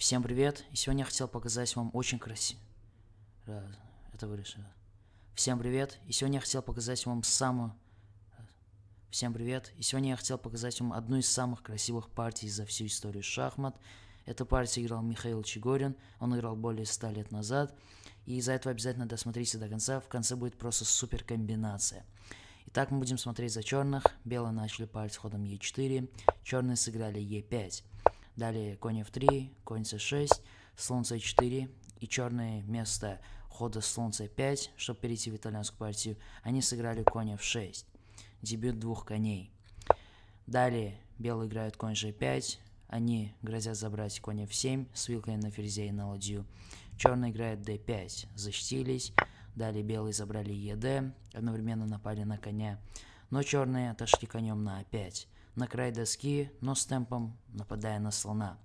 Всем привет! И сегодня я хотел показать вам очень красиво... Э, это вырежу. Всем привет! И сегодня я хотел показать вам самую... Э, всем привет! И сегодня я хотел показать вам одну из самых красивых партий за всю историю шахмат. Эту партию играл Михаил Чигорин, он играл более ста лет назад. И из-за этого обязательно досмотрите до конца, в конце будет просто супер комбинация. Итак, мы будем смотреть за черных. Белые начали партию ходом Е4, черные сыграли Е5. Далее конь f3, конь c6, слон c4 и черные вместо хода слон c5, чтобы перейти в итальянскую партию, они сыграли конь f6. Дебют двух коней. Далее белые играют конь g5, они грозят забрать конь f7 с вилкой на ферзя и на ладью. Черные играют d5, защитились. Далее белые забрали ед, одновременно напали на коня. Но черные отошли конем на a5 на край доски, но с темпом нападая на слона.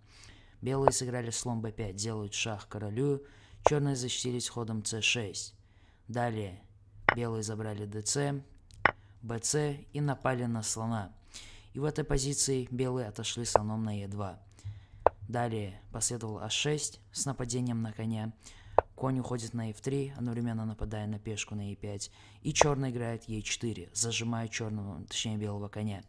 Белые сыграли слон b5, делают шах королю, черные защитились ходом c6. Далее белые забрали dc, bc и напали на слона. И в этой позиции белые отошли слоном на e2. Далее последовал h6 с нападением на коня. Конь уходит на f3, одновременно нападая на пешку на e5. И черный играет e4, зажимая черного, точнее белого коня.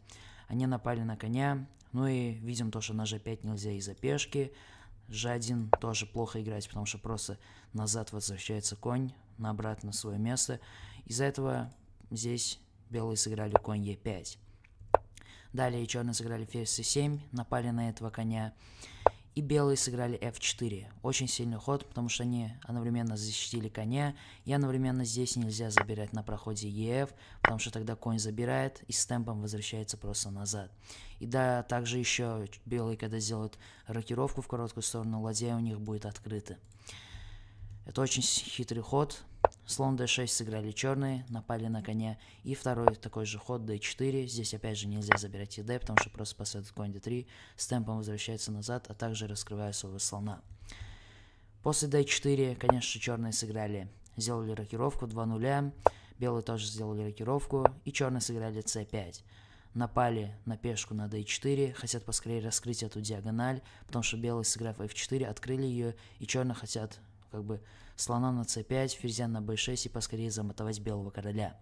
Они напали на коня, ну и видим то, что на g5 нельзя из-за пешки. g1 тоже плохо играть, потому что просто назад возвращается конь, на обратно свое место. Из-за этого здесь белые сыграли конь e5. Далее черные сыграли ферзь c7, напали на этого коня и белые сыграли f4. Очень сильный ход, потому что они одновременно защитили коня, и одновременно здесь нельзя забирать на проходе ef, потому что тогда конь забирает и с темпом возвращается просто назад. И да, также еще белые, когда сделают рокировку в короткую сторону, ладья у них будет открыта. Это очень хитрый ход, Слон d6 сыграли черные, напали на коня. И второй такой же ход d4. Здесь опять же нельзя забирать e-d потому что просто посадят конь d3. С темпом возвращается назад, а также раскрывая своего слона. После d4, конечно, черные сыграли. Сделали рокировку 2 нуля. Белые тоже сделали рокировку. И черные сыграли c5 напали на пешку на d4, хотят поскорее раскрыть эту диагональ, потому что белые, сыграв f4, открыли ее, и черные хотят как бы слона на c5, ферзя на b6 и поскорее замотовать белого короля.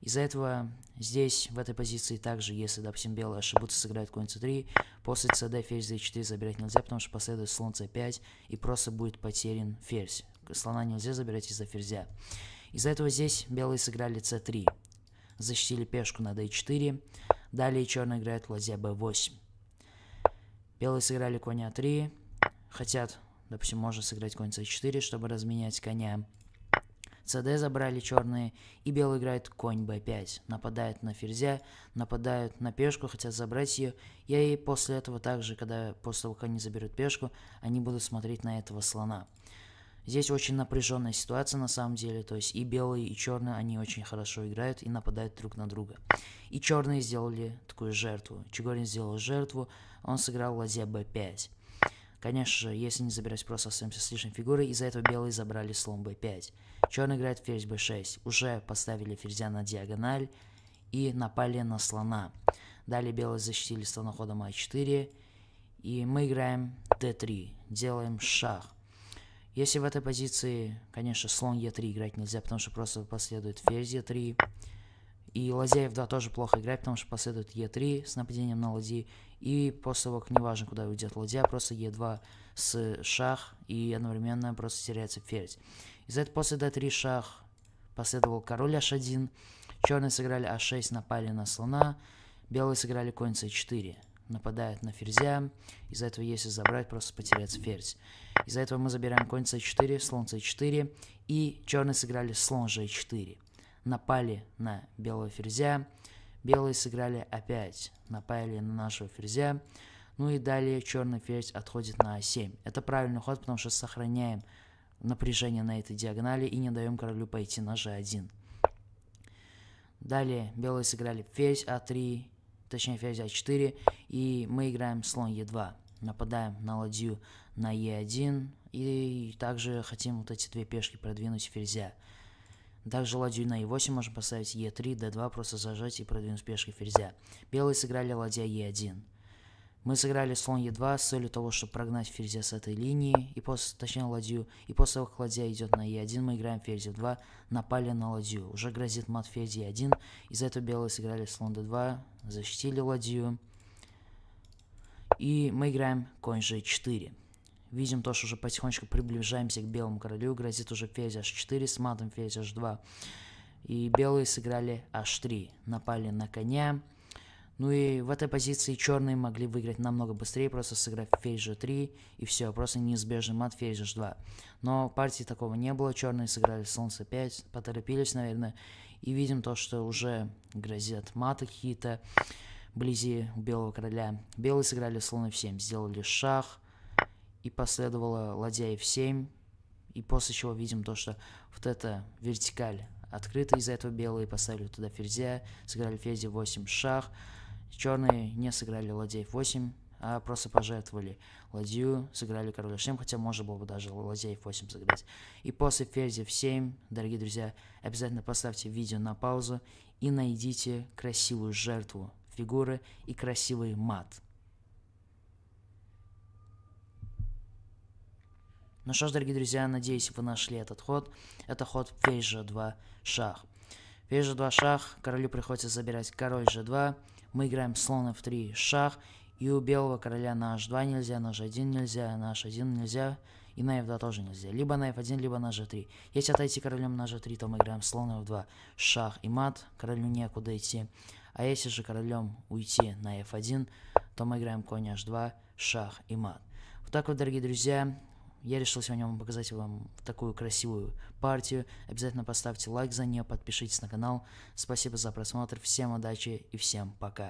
Из-за этого здесь, в этой позиции, также, если, допустим, белые ошибутся, сыграют конь c3, после cd ферзь d4 забирать нельзя, потому что последует слон c5, и просто будет потерян ферзь. Слона нельзя забирать из-за ферзя. Из-за этого здесь белые сыграли c3, защитили пешку на d4, далее черные играют ладья b8. Белые сыграли коня 3, хотят Допустим, можно сыграть конь c4, чтобы разменять коня. cd забрали черные, и белый играет конь b5. Нападает на ферзя, нападают на пешку, хотят забрать ее. Я и после этого также, когда после того, как они заберут пешку, они будут смотреть на этого слона. Здесь очень напряженная ситуация на самом деле, то есть и белые, и черные, они очень хорошо играют и нападают друг на друга. И черные сделали такую жертву. Чегорин сделал жертву, он сыграл ладья b5. Конечно же, если не забирать, просто остаемся с лишней фигурой, из-за этого белые забрали слон b5. Черный играет ферзь b6, уже поставили ферзя на диагональ и напали на слона. Далее белые защитили слона ходом a а 4 и мы играем d3, делаем шаг. Если в этой позиции, конечно, слон e3 играть нельзя, потому что просто последует ферзь e3, и ладья Лазеев 2 тоже плохо играет, потому что последует Е3 с нападением на ладьи. И после того, как неважно, куда уйдет ладья, просто Е2 с шах, и одновременно просто теряется ферзь. Из-за этого после d3 шах последовал король h1, черные сыграли h6, напали на слона, белые сыграли конь c4, нападают на ферзя, из-за этого если забрать, просто потеряется ферзь. Из-за этого мы забираем конь c4, слон c4, и черные сыграли слон g4 напали на белого ферзя, белые сыграли опять, напали на нашего ферзя, ну и далее черный ферзь отходит на а7. Это правильный ход, потому что сохраняем напряжение на этой диагонали и не даем королю пойти на g1. Далее белые сыграли ферзь а3, точнее ферзь а4, и мы играем слон е2. Нападаем на ладью на е1, и также хотим вот эти две пешки продвинуть ферзя. Также ладью на e8 можно поставить e3, d2, просто зажать и продвинуть пешкой ферзя. Белые сыграли ладья e1. Мы сыграли слон e2 с целью того, чтобы прогнать ферзя с этой линии, и после, точнее ладью, и после того, как ладья идет на e1, мы играем ферзь f2, напали на ладью. Уже грозит мат ферзь e1, из-за этого белые сыграли слон d2, защитили ладью, и мы играем конь g4. Видим то, что уже потихонечку приближаемся к белому королю. Грозит уже ферзь h4 с матом, ферзь h2. И белые сыграли h3. Напали на коня. Ну и в этой позиции черные могли выиграть намного быстрее, просто сыграв ферзь g3, и все, просто неизбежный мат ферзь h 2 Но партии такого не было, черные сыграли солнце 5, поторопились, наверное, и видим то, что уже грозят маты какие-то вблизи у белого короля. Белые сыграли слон f7, сделали шах, и последовало ладья f7, и после чего видим то, что вот эта вертикаль открыта, из-за этого белые поставили туда ферзя, сыграли ферзя 8 шах, черные не сыграли ладья f8, а просто пожертвовали ладью, сыграли король h7, хотя можно было бы даже ладья f8 сыграть. И после ферзя f7, дорогие друзья, обязательно поставьте видео на паузу и найдите красивую жертву фигуры и красивый мат. Ну что ж, дорогие друзья, надеюсь, вы нашли этот ход. Это ход фейжа 2 шах. Фейжа 2 шах, королю приходится забирать король g2. Мы играем слон f3 шах. И у белого короля на h2 нельзя, на h 1 нельзя, на h1 нельзя. И на f2 тоже нельзя. Либо на f1, либо на g3. Если отойти королем на g3, то мы играем слон f2, шах и мат. Королю некуда идти. А если же королем уйти на f1, то мы играем конь h2, шах и мат. Вот так вот, дорогие друзья, я решил сегодня вам показать вам такую красивую партию. Обязательно поставьте лайк за нее, подпишитесь на канал. Спасибо за просмотр, всем удачи и всем пока.